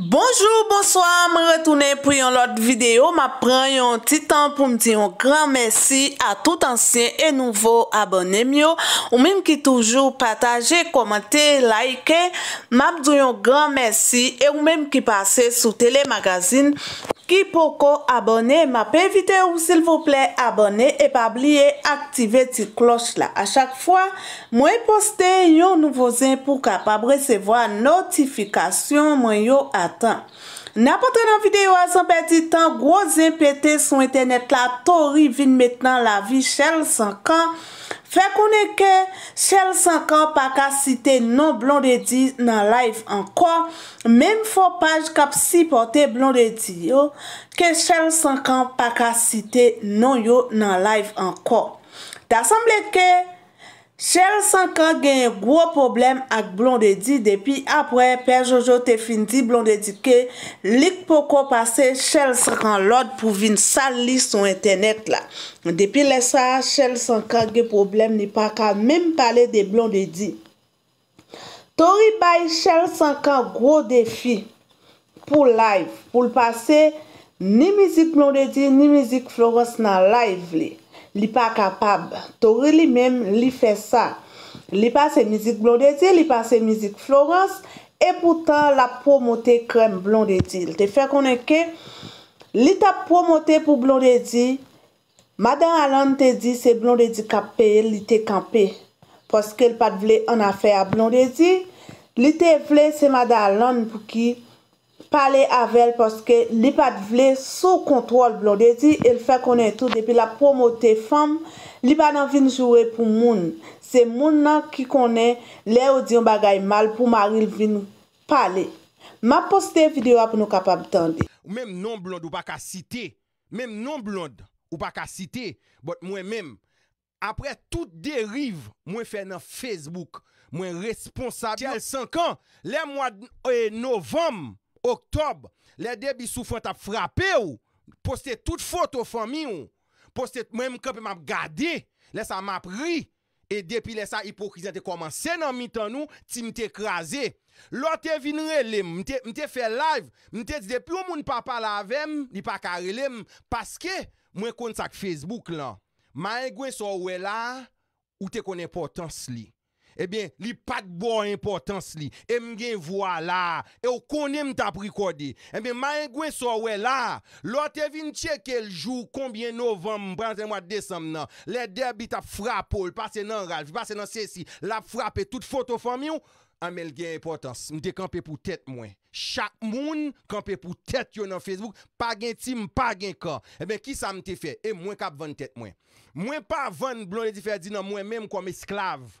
Bonjour, bonsoir, me retoune pou yon lot videyo, ma pren yon titan pou mti yon gran mersi a tout ansyen e nouvo abonem yo, ou menm ki toujou pataje, komente, like, ma mdou yon gran mersi, e ou menm ki pase sou telemagazine. Ki poko abone, map evite ou sil vople abone e pa bli e aktive ti kloch la. A chak fwa, mwen poste yon nouvozen pou kapab resevo a notifikasyon mwen yo atan. N apote nan videyo asan peti tan, gwozen peti sou internet la, to rivine metnan la vi chel sankan. Fèk ou ne ke, chèl sankan pa ka site non blon de di nan live an kwa, men fò paj kap si pote blon de di yo, ke chèl sankan pa ka site non yo nan live an kwa. Da sanble ke, Chelle Sankan genye gwo problem ak blondedi depi apre, Per Jojo te fin di blondedi ke lik poko pase Chelle Sankan Lord pou vin sa li son internet la. Depi lesa Chelle Sankan genye problem ni pa ka mim pale de blondedi. Tori bay Chelle Sankan gwo defi pou live, pou l'pase ni mizik blondedi ni mizik floros nan live li. li pa kapab. Tore li mem, li fe sa. Li pa se mizik Blondedie, li pa se mizik Florence, e poutan la promote krem Blondedie. Li te fe konenke, li ta promote pou Blondedie, Mada Alan te di se Blondedie kapel, li te kampe. Poske li pat vle an afer a Blondedie, li te vle se Mada Alan pou ki pale avèl poske li pat vle sou kontrol blond. E di, el fè konen tout depi la promote fam, li banan vin jouè pou moun. Se moun nan ki konen, le ou diyon bagay mal pou maril vin pale. Ma poste videwa pou nou kapab tande. Mèm non blond ou pa ka site, mèm non blond ou pa ka site, bot mwen mèm, apre tout deriv, mwen fè nan Facebook, mwen responsable. Tièl 5 an, le mwa eh, novem, Oktob, le debi sou fote ap frape ou, poste tout fote ou fami ou, poste mwen mkepe m ap gade, lesa m ap ri, e depi lesa hipokrize te komanse nan mitan ou, ti m te ekraze. Lò te vinre lem, m te fe live, m te dide plou moun pa palavem, di pa karelem, paske mwen kont sak Facebook lan. Maye gwen sou ouwe la, ou te konen potans li. Ebyen, li pat bo importans li. E mgen vwa la, e w konem tap rekode. Ebyen, mayen gwen so we la, lor te vin cheke ljou kombien novem, branzen mwa desam nan, le debi tap frapol, passe nan ral, passe nan sesi, la frapi, tout foto fwam yon, Amel ah, gen importans. Mwen te kampe pou tet mwen. Chak moun kampe pou tet yo nan Facebook. Pa gen ti, mwen pa gen ka. E ben ki sa mwen te fe? E mwen kap van tet mwen. Mwen pa van Blondie Ferdi nan mwen menm kwa mesklave.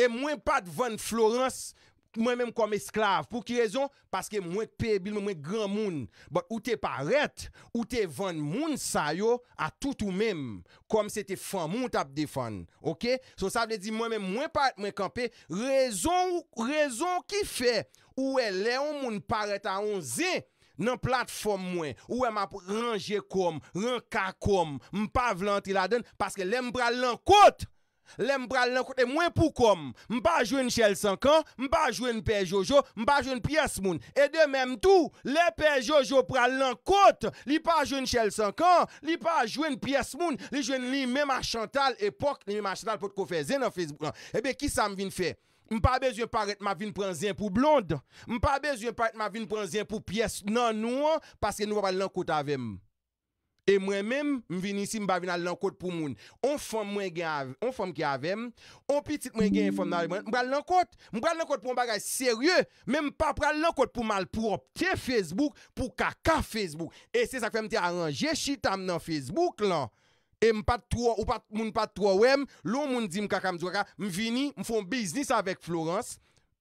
E mwen pa van Florence... Mwen menm kom esklave. Pou ki rezon? Paske mwen pe bil, mwen mwen gran moun. But ou te paret, ou te ven moun sayo a tout ou menm. Kom se te fan, moun tap defan. Ok? So sa vle di mwen men mwen paret mwen kampe. Rezon ki fe? Ou e leon moun paret a onze nan platform mwen. Ou e map ranje kom, ran ka kom, mpa vlantil aden. Paske lem bral lankot. Le m pral nan kote mwen pou kom M pa jwen chel sankan M pa jwen pe jojo M pa jwen piyes moun E de menm tou Le pe jojo pral nan kote Li pa jwen chel sankan Li pa jwen piyes moun Li jwen li menm achantal epok Li menm achantal pot ko fezen nan Facebook Ebe ki sa m vin fe M pa bezye paret ma vin pranzen pou blond M pa bezye paret ma vin pranzen pou piyes nan nou Paske nou wapal nan kote avem E mwen men, mwen vini si mba vina lankot pou moun. On fom mwen gen avèm, on pitit mwen gen fom nan mwen, mwen pral lankot. Mwen pral lankot pou mba gaj seryè, men mwen pral lankot pou mwal pou opte Facebook, pou kaka Facebook. E se sak fèm te aranje chitam nan Facebook lan. E mwen patro, ou mwen patro wèm, loun moun di mkaka mzwa ka, mwen vini, mwen fon biznis avèk Florence.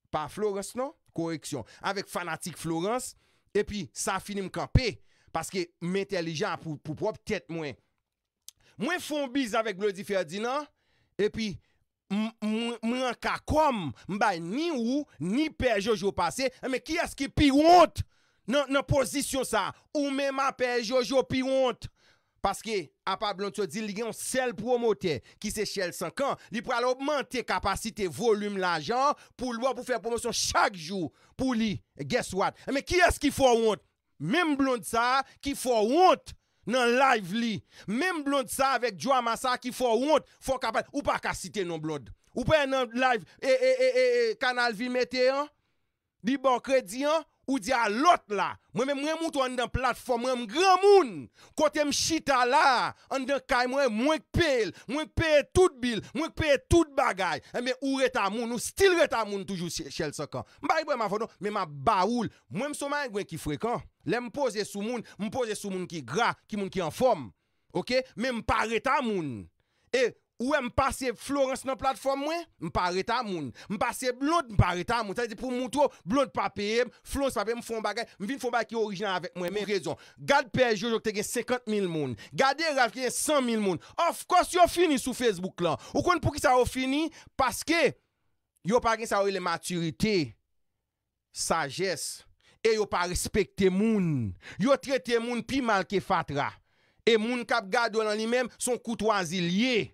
Pa Florence nan, koreksyon, avèk fanatik Florence. E pi, sa finim kampè. Paske mwen entelijan pou pwop tèt mwen. Mwen fonbiz avèk Blondie Ferdinand, epi mwen kakom, mbay ni ou, ni pe Jojo pase, e mwen ki eski pi wont nan posisyon sa? Ou mwen ma pe Jojo pi wont? Paske apap Blondie Ferdinand, li gen yon sel promote, ki se chel 5 an, li pou alopmente kapasite volum la jan, pou lwa pou fè promosyon chak jou, pou li, guess what? E mwen ki eski fò wont? Mim blond sa ki fò wont nan live li. Mim blond sa vek drama sa ki fò wont fò kapat. Ou pa kassite nan blond. Ou pe nan live. E, e, e, e, kanal e, vi mette yon. Di bon kredi yon. Ou di alot la. Mwen mwen mwen moutou an den platform. Mwen mwen gran moun. Kote mwen shita la. An den kay mwen mwen kpe el. Mwen kpe el tout bil. Mwen kpe el tout bagay. E mwen mwen ou reta moun. Ou still reta moun. Toujou chel se kan. Mwen bayi mwen ma fonon. Mwen mwen baoul. Mwen mwen so mwen gwen ki frekan. Le mwen pose sou moun. Mwen pose sou moun ki gra. Ki moun ki an fom. Ok. Mwen pa reta moun. E. Ouè e m'passe Florens nan platform mwen, m'pareta moun. M'passe bloud, m'pareta moun. Tade pou moutou, bloud papeye, Florens papeye, m'fon bagay, m'vin fon bagay ki orijinal avèk mwen. Mè rezon, gade peye jojok te gen sekant mil moun. Gade rafke gen san mil moun. Of course yo fini sou Facebook la. Ou kon pou ki sa yo fini? Paske yo pa gen sa yo e le maturite, sajes, e yo pa respekte moun. Yo trete moun pi malke fatra. E moun kap gado nan li men son koutouan zil ye.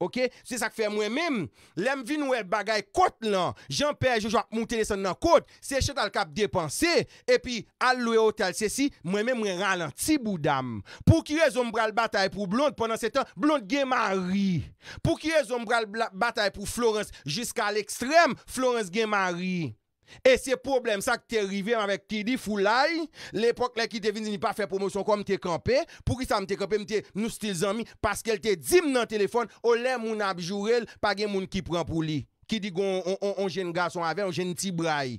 Ok, se sak fè mwen mèm, lèm vin wè bagay kote lan, jampè jouj wak moutè lesan nan kote, se chè tal kap depanse, e pi al louè hotel se si, mwen mèm mwen ralant si boudam. Pou ki wè zom bral batay pou blond, ponan se tan, blond gen mari. Pou ki wè zom bral batay pou Florence, jiska l'ekstrem, Florence gen mari. E se problem sa ki te rivem avek ki di fulay L'epok la ki te vini ni pa fe promosyon kon mte kampe Pou ki sa mte kampe mte nou stil zami Paske el te dim nan telefon O le oh, moun abjurel pa gen moun ki pran pou li Ki di gon on jen gason ave, on jen ti brai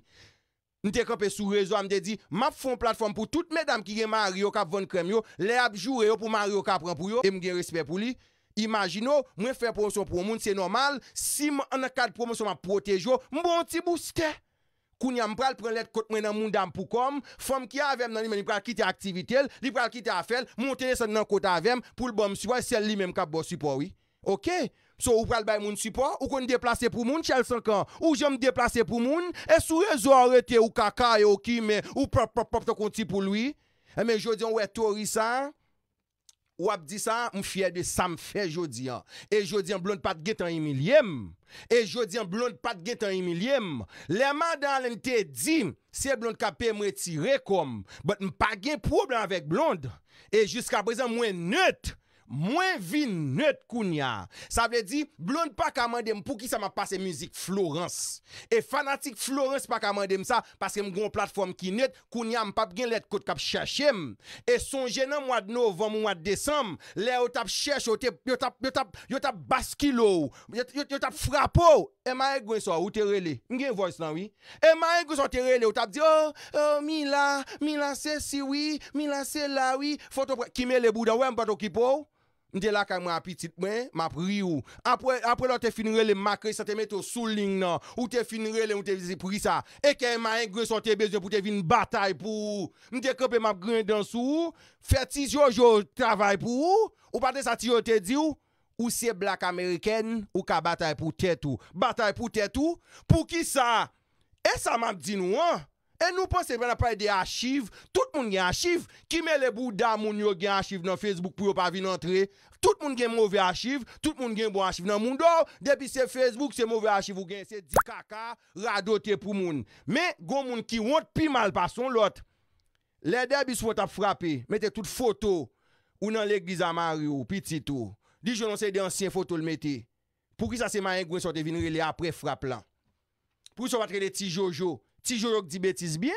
Mte kampe sou rezo amde di Map fon platform pou tout medam ki gen Mario kap von krem yo Le abjure yo pou Mario kap pran pou yo E mwen gen respect pou li Imagino oh, mwen fe promosyon pou moun se normal Si mwen an akad promosyon mwen protej yo oh, Mwen bon ti bouske koun yam pral pren let kot mwen nan moun dam pou kom, fom ki avèm nan li men li pral kite aktivitel, li pral kite afèl, moun tene san nan kot avèm, pou l'bon msupo, e sel li men mkap bo supo, oui. Ok? So, ou pral bay moun supo, ou kon deplace pou moun chal sankan, ou jom deplace pou moun, e sou rezo anrete ou kaka yo ki, ou prop prop prop te konti pou lwi, e men jodyon ou etorisan, Wap di sa, m fye de sa m fè jodi ya. E jodi an blond pat get an emilyem. E jodi an blond pat get an emilyem. Le mada alen te di, se blond kapè m wè ti rekom, bat m pa gen problem avèk blond. E jiska prezen mwen nèt, Mwen vin net koun ya. Sa ble di, blon pa kamandem pou ki sa ma pase mizik Florence. E fanatik Florence pa kamandem sa, paske m goun platform ki net, koun ya m pap gen let kout kap chèchèm. E sonje nan mwad nou, vwam mwad desam, le yo tap chèch, yo tap baskilou, yo tap frapou, e ma e gwen so, ou terele, gen voice nan wi, e ma e gwen so terele, yo tap di, oh, oh, mi la, mi la se siwi, mi la se la wi, fotopre, kime le bouda we m patokipou, Mwen de la ka mwen apitit mwen, mwen apri ou. Apre la ou te finirele makre sa te meto sou ling nan. Ou te finirele ou te vize pri sa. E ke man yengre son te bezye pou te vin batay pou ou. Mwen de kepe mwen apgren dans ou. Fè ti jo jo travay pou ou. Ou pate sa ti jo te di ou. Ou se blak Ameriken ou ka batay pou tet ou. Batay pou tet ou. Pou ki sa? E sa mwen apdi nou an? E nou pon se ben apay de achiv, tout moun gen achiv, ki me le bou da moun yo gen achiv nan Facebook pou yo pa vin antre, tout moun gen mouve achiv, tout moun gen bou achiv nan moun do, depi se Facebook se mouve achiv ou gen se di kaka, radote pou moun. Men, goun moun ki wont pi mal pa son lot, le debi sou fote ap frape, mette tout foto, ou nan l'eglise amari ou pi titou, di jounon se de ansyen foto l'mete, pou ki sa se mayen gwen sote vin rele apre frape lan. Pou ki sa batre de ti jojo, Tijo yo ki di betis biye,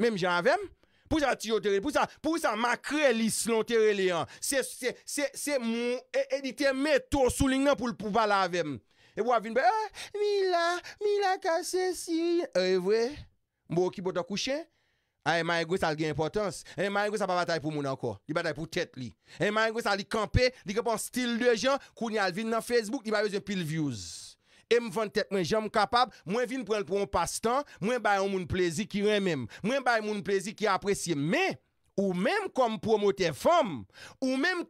mèm jan avèm, pou sa makre li slon tere li an, se moun e, edite meto souling nan pou l pouval avèm. E wò avin be, ah, mi la, mi la ka se si, e vwe, mbo ki poto kouchen, a e maye gwe sa al gen impotans, e maye gwe sa pa batay pou moun anko, di batay pou tet li. E maye gwe sa li kampe, di ke pon stil de jan, kouni al vin nan Facebook, di batay pou pil views. E mwen vin prel pou mwen pastan Mwen bayon moun plezi ki remem Mwen bayon moun plezi ki apresye Me ou menm kom promote fom Ou menm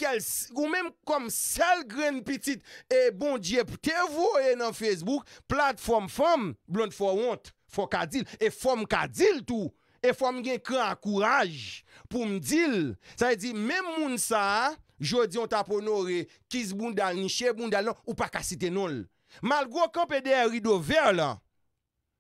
kom sel gren pitit E bon diye potevo e nan Facebook Platform fom Blond for want Fokadil E fom kadil tou E fom gen kran akouraj Pou mdil Sa e di menm moun sa Jodi an taponore Kiz bundal, nishe bundal non, Ou pakasite nol Malgo kompe deye rido ver lan,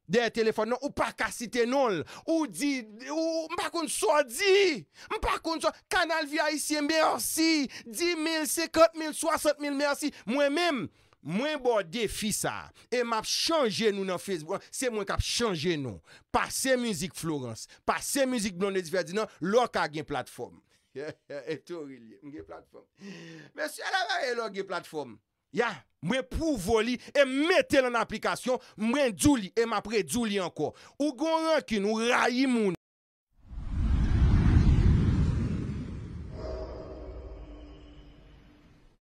deye telefon nan, ou pa kasi tenon, ou di, ou mpa kon so di, mpa kon so, kanal via isye mbersi, 10.000, 50.000, 60.000 mbersi, mwen men, mwen bo defi sa, e map chanje nou nan Facebook, se mwen kap chanje nou, pa se muzik Florence, pa se muzik Blondie Diverdi nan, lor ka gen platform. E to rili, mge platform. Mwen se alava e lor gen platform. Ya, mwen pou voli e metel an aplikasyon, mwen djou li e mapre djou li anko. Ou gon renkine, ou rayi mouni.